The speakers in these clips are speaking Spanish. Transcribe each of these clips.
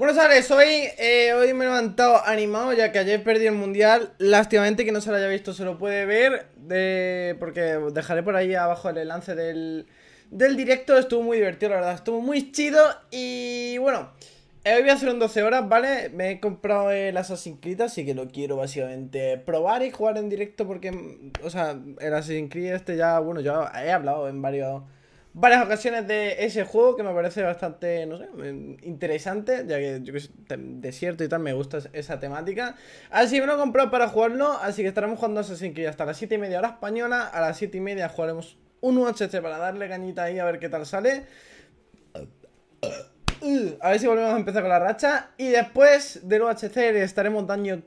Bueno tardes, hoy, eh, hoy me he levantado animado ya que ayer perdí el mundial. Lástimamente que no se lo haya visto, se lo puede ver. De... Porque dejaré por ahí abajo el enlace del, del directo. Estuvo muy divertido, la verdad. Estuvo muy chido. Y bueno, eh, hoy voy a hacer un 12 horas, ¿vale? Me he comprado el Assassin's Creed, así que lo quiero básicamente probar y jugar en directo. Porque, o sea, el Assassin's Creed este ya, bueno, yo he hablado en varios varias ocasiones de ese juego que me parece bastante, no sé, interesante, ya que yo que desierto y tal, me gusta esa temática. Así que me lo he comprado para jugarlo, así que estaremos jugando Assassin's Creed hasta las 7 y media hora española. A las 7 y media jugaremos un UHC para darle cañita ahí a ver qué tal sale. A ver si volvemos a empezar con la racha. Y después del UHC le estaremos dando,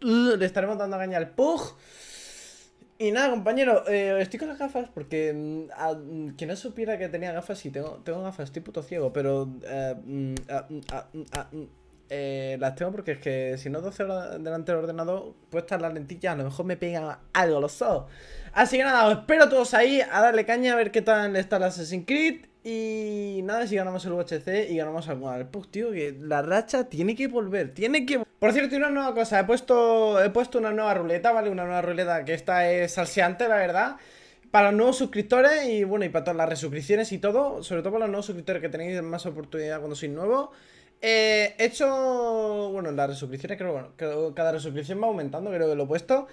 le estaremos dando caña al Pug. Y nada, compañero, eh, estoy con las gafas porque mm, mm, quien no supiera que tenía gafas, sí, tengo, tengo gafas, estoy puto ciego, pero eh, mm, eh, las tengo porque es que si no 12 horas delante del ordenador, puestas las lentillas, a lo mejor me pega algo los ojos. Así que nada, os espero todos ahí a darle caña a ver qué tal está el Assassin's Creed y nada, si ganamos el UHC y ganamos alguna pues tío, que la racha tiene que volver, tiene que... Por cierto, una nueva cosa, he puesto, he puesto una nueva ruleta, ¿vale? Una nueva ruleta que esta es salseante, la verdad para los nuevos suscriptores y bueno, y para todas las resuscripciones y todo, sobre todo para los nuevos suscriptores que tenéis más oportunidad cuando sois nuevos. Eh, he hecho, bueno, las resuscripciones, creo, que cada resuscripción va aumentando, creo que lo he puesto.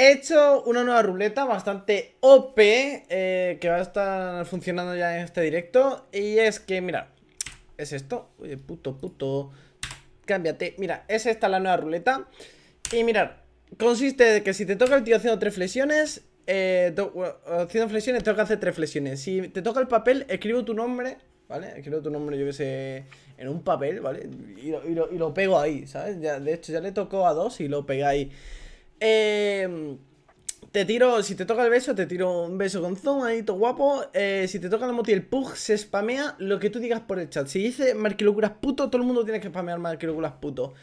He hecho una nueva ruleta bastante OP eh, que va a estar funcionando ya en este directo. Y es que, mira, es esto. Oye, puto, puto. Cámbiate. Mira, es esta la nueva ruleta. Y mirad consiste de que si te toca el tío haciendo tres flexiones, eh, haciendo flexiones, tengo que hacer tres flexiones. Si te toca el papel, escribo tu nombre, ¿vale? Escribo tu nombre, yo que sé, en un papel, ¿vale? Y lo, pego ahí, ¿sabes? Ya, de hecho, ya le tocó a dos y lo pegué ahí. Eh, te tiro, si te toca el beso, te tiro un beso con zoom, ahí todo guapo. Eh, si te toca el emoti, el pug, se spamea lo que tú digas por el chat. Si dice marquilocuras puto, todo el mundo tiene que spamear marquilocuras puto.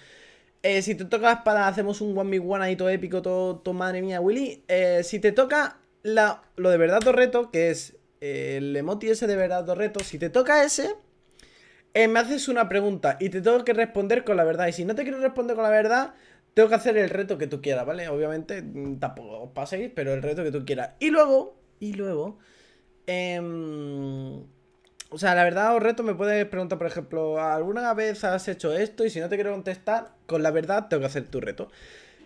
Eh, si te toca la espada, hacemos un one v 1 ahí todo épico, todo, madre mía, Willy. Eh, si te toca la, lo de verdad dos reto, que es eh, el emoti ese de verdad dos reto, si te toca ese, me haces una pregunta y te tengo que responder con la verdad. Y si no te quiero responder con la verdad, tengo que hacer el reto que tú quieras, ¿vale? Obviamente, mm, tampoco os paséis, pero el reto que tú quieras. Y luego, y luego, em, o sea, la verdad, o reto, me puedes preguntar, por ejemplo, ¿alguna vez has hecho esto? Y si no te quiero contestar, con la verdad, tengo que hacer tu reto.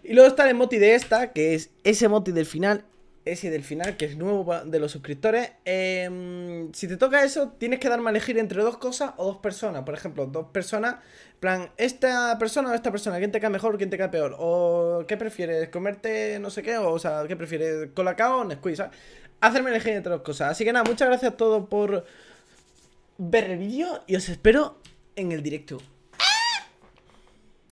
Y luego está el emoti de esta, que es ese emoti del final, ese del final, que es nuevo de los suscriptores. Em, si te toca eso, tienes que darme a elegir entre dos cosas o dos personas. Por ejemplo, dos personas, plan, esta persona o esta persona, ¿quién te cae mejor o quién te cae peor? O ¿qué prefieres? ¿Comerte no sé qué? O, o sea, ¿qué prefieres? ¿Colacao o Nesquik? ¿sabes? Hacerme elegir entre dos cosas. Así que nada, muchas gracias a todos por ver el vídeo y os espero en el directo.